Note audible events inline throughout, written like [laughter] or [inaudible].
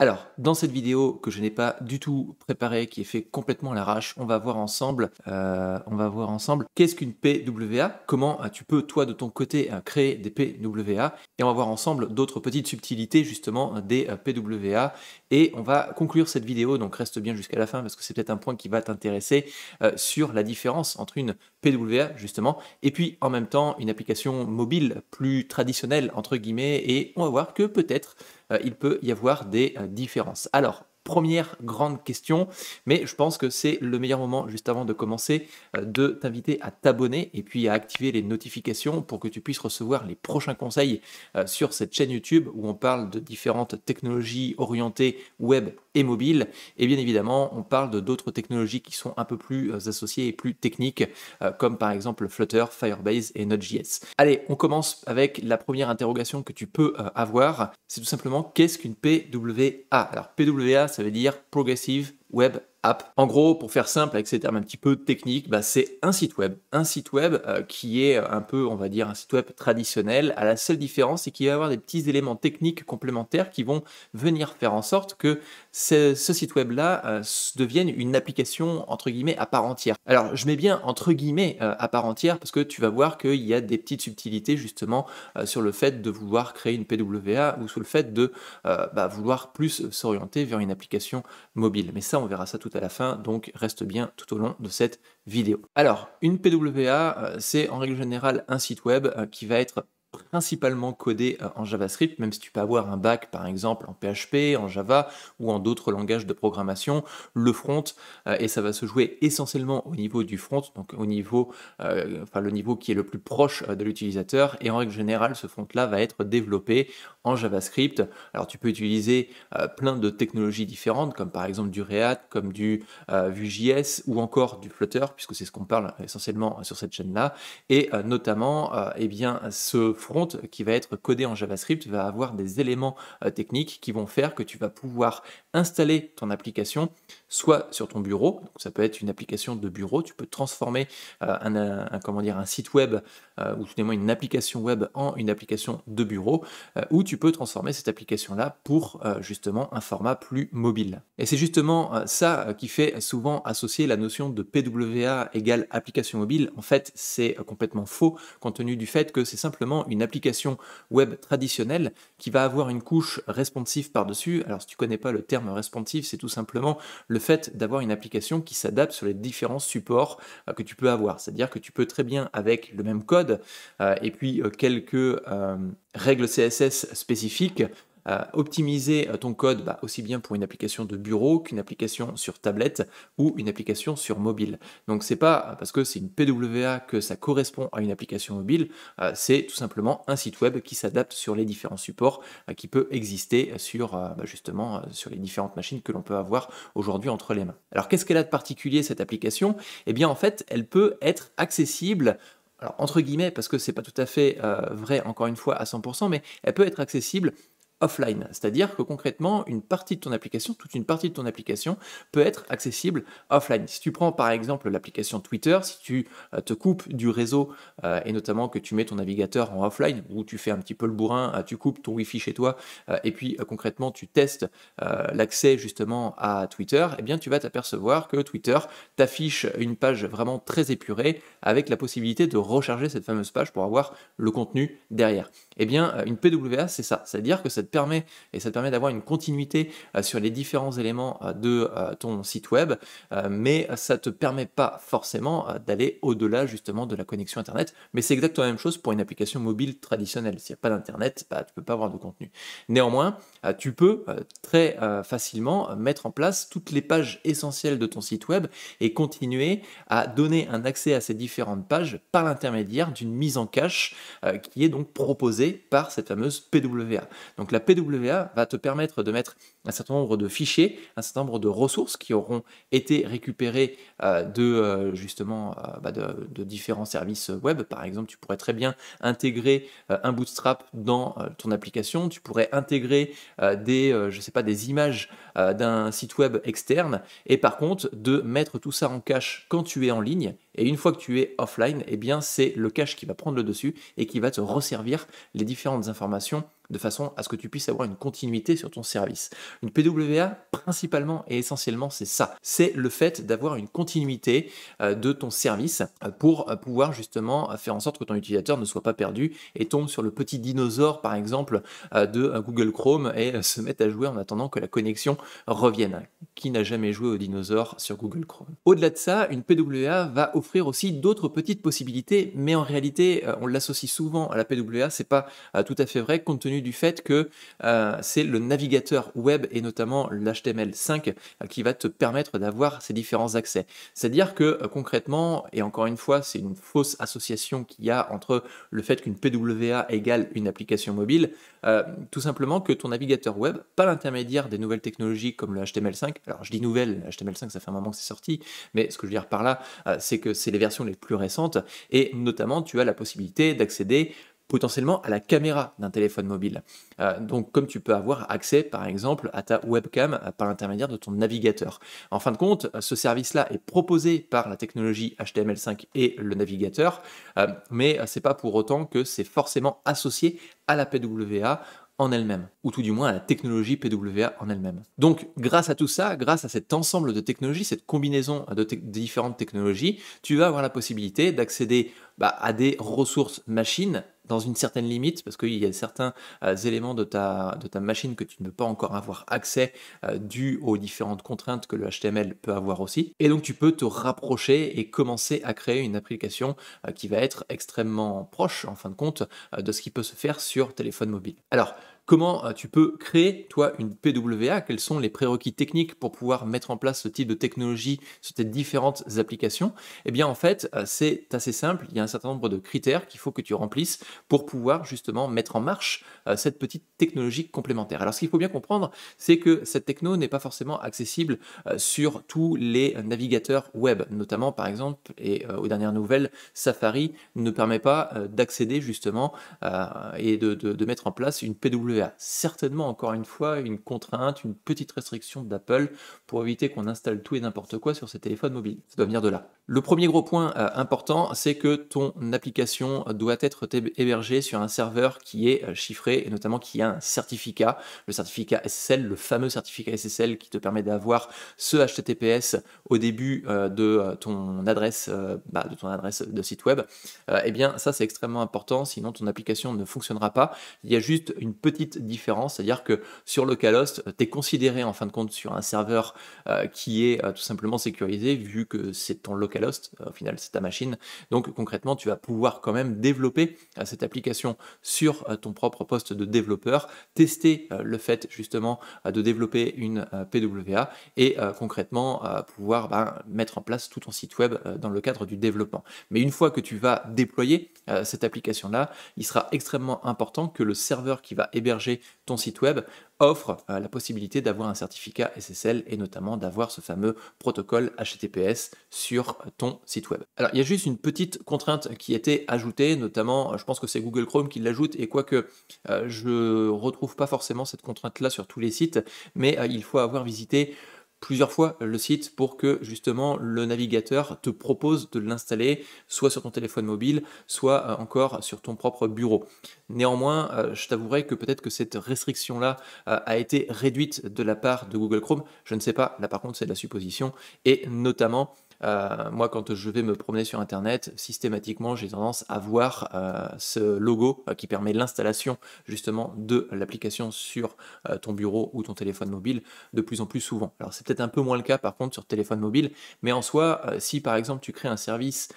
Alors, dans cette vidéo que je n'ai pas du tout préparée, qui est fait complètement à l'arrache, on va voir ensemble, euh, on va voir ensemble qu'est-ce qu'une PWA, comment tu peux toi de ton côté euh, créer des PWA, et on va voir ensemble d'autres petites subtilités justement des euh, PWA et on va conclure cette vidéo, donc reste bien jusqu'à la fin parce que c'est peut-être un point qui va t'intéresser euh, sur la différence entre une PWA justement et puis en même temps une application mobile plus traditionnelle entre guillemets et on va voir que peut-être euh, il peut y avoir des euh, différences. Alors première grande question, mais je pense que c'est le meilleur moment juste avant de commencer euh, de t'inviter à t'abonner et puis à activer les notifications pour que tu puisses recevoir les prochains conseils euh, sur cette chaîne YouTube où on parle de différentes technologies orientées web et mobile et bien évidemment on parle de d'autres technologies qui sont un peu plus euh, associées et plus techniques comme par exemple Flutter, Firebase et Node.js. Allez, on commence avec la première interrogation que tu peux avoir, c'est tout simplement qu'est-ce qu'une PWA Alors PWA ça veut dire Progressive Web en gros, pour faire simple avec ces termes un petit peu techniques, bah, c'est un site web. Un site web euh, qui est un peu, on va dire, un site web traditionnel. À la seule différence, c'est qu'il va y avoir des petits éléments techniques complémentaires qui vont venir faire en sorte que ce, site web-là euh, devienne une application, entre guillemets, à part entière. Alors, je mets bien entre guillemets euh, à part entière parce que tu vas voir qu'il y a des petites subtilités justement sur le fait de vouloir créer une PWA ou sur le fait de bah, vouloir plus s'orienter vers une application mobile. Mais ça, on verra ça tout à la fin, donc reste bien tout au long de cette vidéo. Alors, une PWA, euh, c'est en règle générale un site web euh, qui va être principalement codé euh, en JavaScript, même si tu peux avoir un bac par exemple en PHP, en Java ou en d'autres langages de programmation, le front, euh, et ça va se jouer essentiellement au niveau du front, donc au niveau, euh, enfin le niveau qui est le plus proche de l'utilisateur, et en règle générale, ce front-là va être développé en JavaScript. Alors tu peux utiliser plein de technologies différentes, comme par exemple du React, comme du Vue.js ou encore du Flutter, puisque c'est ce qu'on parle essentiellement sur cette chaîne-là, et notamment, eh bien, ce front qui va être codé en JavaScript va avoir des éléments euh, techniques qui vont faire que tu vas pouvoir installer ton application soit sur ton bureau, ça peut être une application de bureau, tu peux transformer euh, un, comment dire, un site web euh, ou tout moins une application web en une application de bureau, euh, où tu peux transformer cette application-là pour euh, justement un format plus mobile. Et c'est justement ça qui fait souvent associer la notion de PWA égale application mobile. En fait, c'est complètement faux, compte tenu du fait que c'est simplement une application web traditionnelle qui va avoir une couche responsive par-dessus. Alors si tu connais pas le terme responsive, c'est tout simplement le fait d'avoir une application qui s'adapte sur les différents supports que tu peux avoir. C'est-à-dire que tu peux très bien avec le même code, euh, et puis euh, quelques euh, règles CSS spécifiques. optimiser ton code bah, aussi bien pour une application de bureau qu'une application sur tablette ou une application sur mobile. Donc c'est pas parce que c'est une PWA que ça correspond à une application mobile, c'est tout simplement un site web qui s'adapte sur les différents supports qui peut exister sur bah, justement sur les différentes machines que l'on peut avoir aujourd'hui entre les mains. Alors qu'est-ce qu'elle a de particulier cette application Eh bien en fait elle peut être accessible alors entre guillemets, parce que c'est pas tout à fait euh, vrai encore une fois à 100%, mais elle peut être accessible offline, c'est-à-dire que concrètement, une partie de ton application, toute une partie de ton application peut être accessible offline. Si tu prends par exemple l'application Twitter, si tu euh, te coupes du réseau euh, et notamment que tu mets ton navigateur en offline ou tu fais un petit peu le bourrin, euh, tu coupes ton Wi-Fi chez toi et puis concrètement tu testes l'accès justement à Twitter, eh bien tu vas t'apercevoir que Twitter t'affiche une page vraiment très épurée avec la possibilité de recharger cette fameuse page pour avoir le contenu derrière. Eh bien une PWA c'est ça, c'est-à-dire que ça te permet, et ça te permet d'avoir une continuité euh, sur les différents éléments euh, de euh, ton site web, mais ça te permet pas forcément d'aller au-delà justement de la connexion Internet. Mais c'est exactement la même chose pour une application mobile traditionnelle. S'il n'y a pas d'Internet, bah, tu peux pas avoir de contenu. Néanmoins, tu peux très facilement mettre en place toutes les pages essentielles de ton site web et continuer à donner un accès à ces différentes pages par l'intermédiaire d'une mise en cache qui est donc proposée par cette fameuse PWA. Donc la PWA va te permettre de mettre un certain nombre de fichiers, un certain nombre de ressources qui auront été récupérées euh, de euh, justement euh, bah, de, différents services web. Par exemple, tu pourrais très bien intégrer un Bootstrap dans ton application. Tu pourrais intégrer des, je sais pas, des images d'un site web externe. Et par contre, de mettre tout ça en cache quand tu es en ligne. Et une fois que tu es offline, eh bien c'est le cache qui va prendre le dessus et qui va te resservir les différentes informations de façon à ce que tu puisses avoir une continuité sur ton service. Une PWA, principalement et essentiellement, c'est ça. C'est le fait d'avoir une continuité euh, de ton service euh, pour euh, pouvoir justement faire en sorte que ton utilisateur ne soit pas perdu et tombe sur le petit dinosaure, par exemple, de Google Chrome et se mette à jouer en attendant que la connexion revienne. Qui n'a jamais joué au dinosaure sur Google Chrome Au-delà de ça, une PWA va offrir aussi d'autres petites possibilités, mais en réalité, on l'associe souvent à la PWA, c'est pas tout à fait vrai compte du fait que euh, c'est le navigateur web et notamment l'HTML5 euh, qui va te permettre d'avoir ces différents accès. C'est-à-dire que euh, concrètement, et encore une fois, c'est une fausse association qu'il y a entre le fait qu'une PWA égale une application mobile, tout simplement que ton navigateur web, par l'intermédiaire des nouvelles technologies comme le HTML5, alors je dis nouvelle, HTML5 ça fait un moment que c'est sorti, mais ce que je veux dire par là, c'est que c'est les versions les plus récentes, et notamment tu as la possibilité d'accéder potentiellement à la caméra d'un téléphone mobile. Euh, donc comme tu peux avoir accès par exemple à ta webcam par l'intermédiaire de ton navigateur. En fin de compte, euh, ce service-là est proposé par la technologie HTML5 et le navigateur, euh, mais mais n'est pas pour autant que c'est forcément associé à la PWA en elle-même, ou tout du moins à la technologie PWA en elle-même. Donc grâce à tout ça, grâce à cet ensemble de technologies, cette combinaison de, différentes technologies, tu vas avoir la possibilité d'accéder bah, à des ressources machines dans une certaine limite, parce qu'il y a certains euh, éléments de ta, de ta machine que tu ne peux pas encore avoir accès euh, dû aux différentes contraintes que le HTML peut avoir aussi. Et donc tu peux te rapprocher et commencer à créer une application euh, qui va être extrêmement proche, en fin de compte, de ce qui peut se faire sur téléphone mobile. Alors, Comment euh, tu peux créer, toi, une PWA Quels sont les prérequis techniques pour pouvoir mettre en place ce type de technologie sur tes différentes applications Eh bien, en fait, euh, c'est assez simple. Il y a un certain nombre de critères qu'il faut que tu remplisses pour pouvoir justement mettre en marche euh, cette petite technologie complémentaire. Alors, ce qu'il faut bien comprendre, c'est que cette techno n'est pas forcément accessible sur tous les navigateurs web, notamment par exemple, et aux dernières nouvelles, Safari ne permet pas d'accéder justement et de, mettre en place une PWA certainement encore une fois une contrainte, une petite restriction d'Apple pour éviter qu'on installe tout et n'importe quoi sur ses téléphones mobiles. Ça doit venir de là. Le premier gros point euh, important, c'est que ton application doit être hébergée sur un serveur qui est euh, chiffré et notamment qui a un certificat, le certificat SSL, le fameux certificat SSL qui te permet d'avoir ce HTTPS au début euh, de ton adresse, bah, de ton adresse de site web. et eh bien, ça c'est extrêmement important, sinon ton application ne fonctionnera pas. Il y a juste une petite différence, c'est-à-dire que sur localhost, euh, tu es considéré en fin de compte sur un serveur euh, qui est euh, tout simplement sécurisé vu que c'est ton localhost, au final c'est ta machine. Donc concrètement, tu vas pouvoir quand même développer cette application sur ton propre poste de développeur, tester le fait justement de développer une PWA et concrètement pouvoir ben, mettre en place tout ton site web dans le cadre du développement. Mais une fois que tu vas déployer cette application-là, il sera extrêmement important que le serveur qui va héberger ton site web offre euh, la possibilité d'avoir un certificat SSL et notamment d'avoir ce fameux protocole HTTPS sur ton site web. Alors il y a juste une petite contrainte qui a été ajoutée, notamment euh, je pense que c'est Google Chrome qui l'ajoute et quoique euh, je retrouve pas forcément cette contrainte là sur tous les sites, mais il faut avoir visité plusieurs fois euh, le site pour que justement le navigateur te propose de l'installer soit sur ton téléphone mobile, soit euh, encore sur ton propre bureau. Néanmoins, euh, je t'avouerai que peut-être que cette restriction-là a été réduite de la part de Google Chrome. Je ne sais pas, là par contre c'est de la supposition, et notamment euh, moi, quand je vais me promener sur Internet, systématiquement, j'ai tendance à voir euh, ce logo euh, qui permet l'installation justement de l'application sur ton bureau ou ton téléphone mobile de plus en plus souvent. Alors, c'est peut-être un peu moins le cas par contre sur téléphone mobile, mais en soi, si par exemple tu crées un service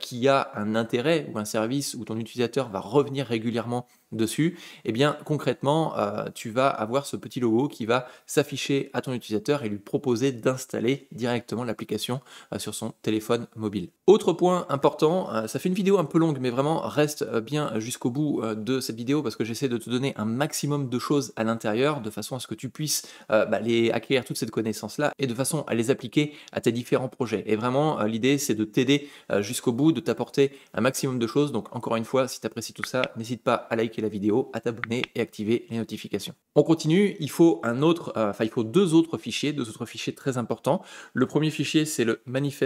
qui a un intérêt ou un service où ton utilisateur va revenir régulièrement dessus, et eh bien concrètement, tu vas avoir ce petit logo qui va s'afficher à ton utilisateur et lui proposer d'installer directement l'application sur son téléphone mobile. Autre point important, euh, ça fait une vidéo un peu longue, mais vraiment reste euh, bien jusqu'au bout euh, de cette vidéo parce que j'essaie de te donner un maximum de choses à l'intérieur de façon à ce que tu puisses bah, les acquérir toute cette connaissance-là et de façon à les appliquer à tes différents projets. Et vraiment, l'idée, c'est de t'aider jusqu'au bout, de t'apporter un maximum de choses. Donc, encore une fois, si tu apprécies tout ça, n'hésite pas à liker la vidéo, à t'abonner et activer les notifications. On continue, il faut un autre, enfin, il faut deux autres fichiers, deux autres fichiers très importants. Le premier fichier, c'est le manifeste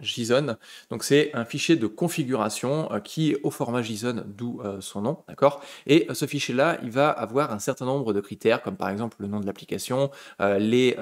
JSON Donc c'est un fichier de configuration euh, qui est au format JSON, d'où euh, son nom, d'accord Et euh, ce fichier-là, il va avoir un certain nombre de critères, comme par exemple le nom de l'application, les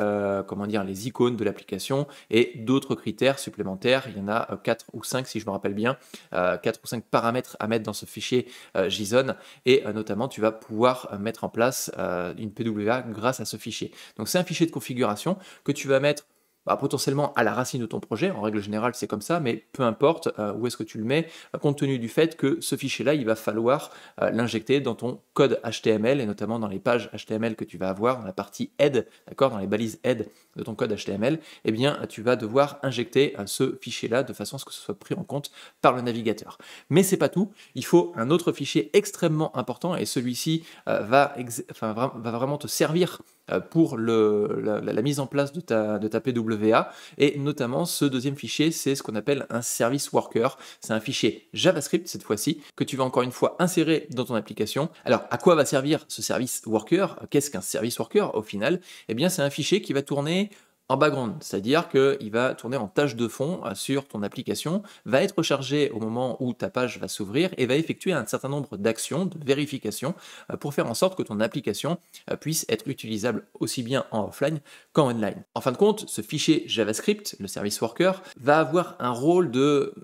comment dire, les icônes de l'application et d'autres critères supplémentaires. Il y en a 4 ou 5 si je me rappelle bien, 4 ou 5 paramètres à mettre dans ce fichier JSON et notamment tu vas pouvoir mettre en place une PWA grâce à ce fichier. Donc c'est un fichier de configuration que tu vas mettre bah, potentiellement à la racine de ton projet. En règle générale, c'est comme ça, mais peu importe euh, où est-ce que tu le mets, euh, compte tenu du fait que ce fichier-là, il va falloir euh, l'injecter dans ton code HTML et notamment dans les pages HTML que tu vas avoir, dans la partie head, d'accord, dans les balises head de ton code HTML, eh bien, tu vas devoir injecter ce fichier-là de façon à ce que ce soit pris en compte par le navigateur. Mais c'est pas tout. Il faut un autre fichier extrêmement important et celui-ci va vraiment te servir euh, pour le, la, la, mise en place de ta, de ta PWA. Et notamment, ce deuxième fichier, c'est ce qu'on appelle un service worker. C'est un fichier JavaScript, cette fois-ci, que tu vas encore une fois insérer dans ton application. Alors, à quoi va servir ce service worker Qu'est-ce qu'un service worker au final Eh bien, c'est un fichier qui va tourner en background, c'est-à-dire qu'il va tourner en tâche de fond sur ton application, va être chargé au moment où ta page va s'ouvrir et va effectuer un certain nombre d'actions, de vérifications, euh, pour faire en sorte que ton application euh, puisse être utilisable aussi bien en offline qu'en online. En fin de compte, ce fichier JavaScript, le service worker, va avoir un rôle de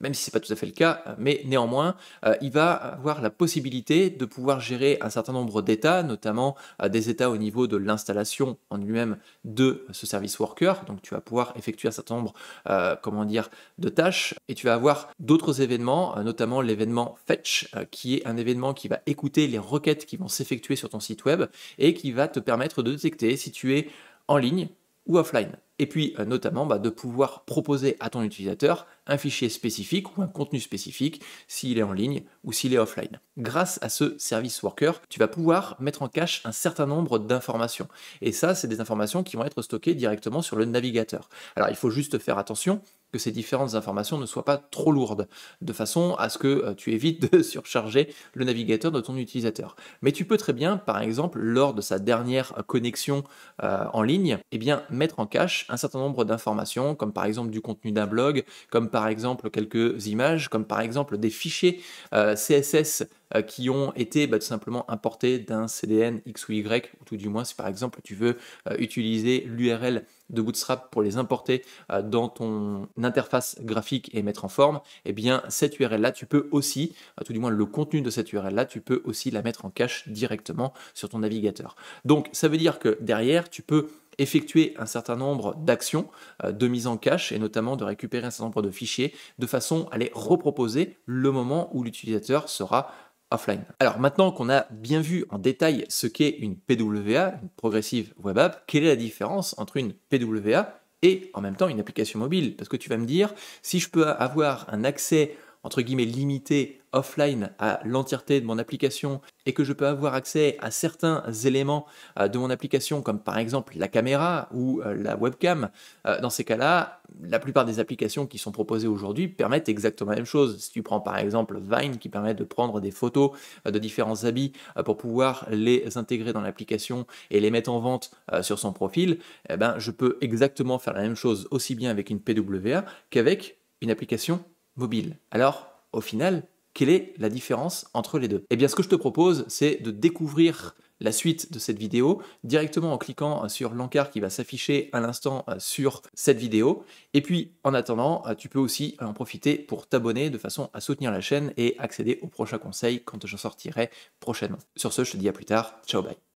même si c'est pas tout à fait le cas, mais néanmoins, euh, il va avoir la possibilité de pouvoir gérer un certain nombre d'états, notamment euh, des états au niveau de l'installation en lui-même de ce service worker. Donc tu vas pouvoir effectuer un certain nombre, euh, comment dire, de tâches, et tu vas avoir d'autres événements, notamment l'événement fetch, qui est un événement qui va écouter les requêtes qui vont s'effectuer sur ton site web et qui va te permettre de détecter si tu es en ligne ou offline. Et puis euh, notamment bah, de pouvoir proposer à ton utilisateur un fichier spécifique ou un contenu spécifique s'il est en ligne ou s'il est offline. Grâce à ce service worker, tu vas pouvoir mettre en cache un certain nombre d'informations. Et ça, c'est des informations qui vont être stockées directement sur le navigateur. Alors il faut juste faire attention que ces différentes informations ne soient pas trop lourdes, de façon à ce que euh, tu évites de [laughs] surcharger le navigateur de ton utilisateur. Mais tu peux très bien, par exemple, lors de sa dernière connexion euh, en ligne, et eh bien, mettre en cache un certain nombre d'informations, comme par exemple du contenu d'un blog, comme par exemple quelques images, comme par exemple des fichiers euh, CSS euh, qui ont été bah, tout simplement importés d'un CDN X ou Y, ou tout du moins si par exemple tu veux euh, utiliser l'URL de Bootstrap pour les importer euh, dans ton interface graphique et mettre en forme, eh bien cette URL là tu peux aussi, tout du moins le contenu de cette URL là, tu peux aussi la mettre en cache directement sur ton navigateur. Donc ça veut dire que derrière tu peux effectuer un certain nombre d'actions de mise en cache et notamment de récupérer un certain nombre de fichiers de façon à les reproposer le moment où l'utilisateur sera offline. Alors maintenant qu'on a bien vu en détail ce qu'est une PWA, une Progressive Web App, quelle est la différence entre une PWA et en même temps une application mobile Parce que tu vas me dire, si je peux avoir un accès entre guillemets limité offline à l'entièreté de mon application et que je peux avoir accès à certains éléments euh, de mon application, comme par exemple la caméra ou euh, la webcam, euh, dans ces cas-là, la plupart des applications qui sont proposées aujourd'hui permettent exactement la même chose. Si tu prends par exemple Vine qui permet de prendre des photos de différents habits pour pouvoir les intégrer dans l'application et les mettre en vente sur son profil, eh ben, je peux exactement faire la même chose aussi bien avec une PWA qu'avec une application mobile. Alors, au final, quelle est la différence entre les deux Eh bien, ce que je te propose, c'est de découvrir la suite de cette vidéo directement en cliquant sur l'encart qui va s'afficher à l'instant euh, sur cette vidéo. Et puis, en attendant, euh, tu peux aussi en profiter pour t'abonner de façon à soutenir la chaîne et accéder aux prochains conseils quand j'en sortirai prochainement. Sur ce, je te dis à plus tard. Ciao, bye.